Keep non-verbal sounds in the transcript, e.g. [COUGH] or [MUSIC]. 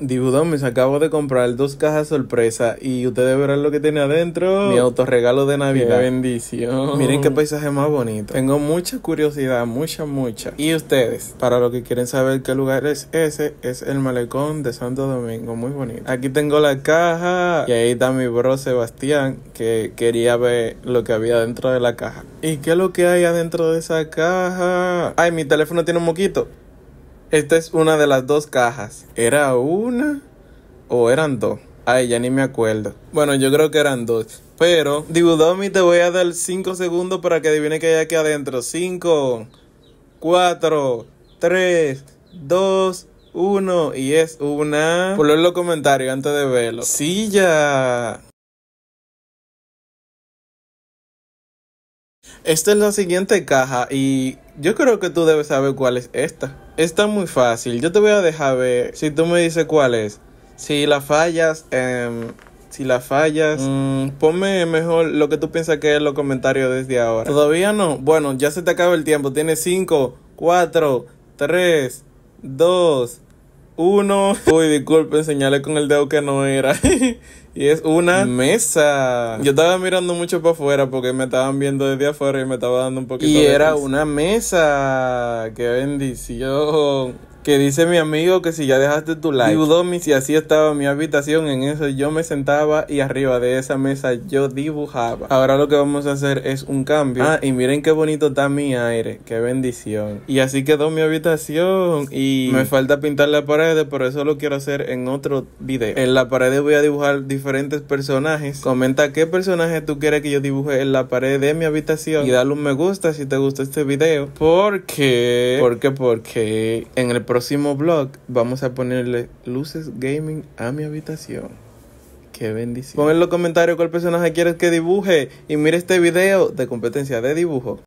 me acabo de comprar dos cajas sorpresa y ustedes verán lo que tiene adentro. Mi autorregalo de Navidad. bendición. Miren qué paisaje más bonito. Tengo mucha curiosidad, mucha, mucha. Y ustedes, para los que quieren saber qué lugar es ese, es el malecón de Santo Domingo. Muy bonito. Aquí tengo la caja y ahí está mi bro Sebastián que quería ver lo que había dentro de la caja. ¿Y qué es lo que hay adentro de esa caja? Ay, mi teléfono tiene un moquito. Esta es una de las dos cajas. ¿Era una o eran dos? Ay, ya ni me acuerdo. Bueno, yo creo que eran dos. Pero, Dibudomi, te voy a dar 5 segundos para que adivine qué hay aquí adentro. 5, 4, 3, 2, 1. Y es una. Ponlo en los comentarios antes de verlo. ¡Silla! Esta es la siguiente caja y yo creo que tú debes saber cuál es esta. es muy fácil, yo te voy a dejar ver si tú me dices cuál es. Si la fallas, eh, si la fallas, mm, ponme mejor lo que tú piensas que es los comentarios desde ahora. Todavía no. Bueno, ya se te acaba el tiempo. Tienes 5, 4, 3, 2, uno. [LAUGHS] Uy, disculpen, señalé con el dedo que no era. [LAUGHS] y es una mesa. Yo estaba mirando mucho para afuera porque me estaban viendo desde afuera y me estaba dando un poquito y de. Y era una mesa. ¡Qué bendición! que dice mi amigo que si ya dejaste tu like. Dibudomi, si así estaba mi habitación, en eso yo me sentaba y arriba de esa mesa yo dibujaba. Ahora lo que vamos a hacer es un cambio. Ah, y miren qué bonito está mi aire, qué bendición. Y así quedó mi habitación y me falta pintar la pared, pero eso lo quiero hacer en otro video. En la pared voy a dibujar diferentes personajes. Comenta qué personaje tú quieres que yo dibuje en la pared de mi habitación y dale un me gusta si te gusta este video. Porque, porque, porque en el próximo próximo blog vamos a ponerle luces gaming a mi habitación. Qué bendición. Pon en los comentarios cuál personaje quieres que dibuje y mire este video de competencia de dibujo.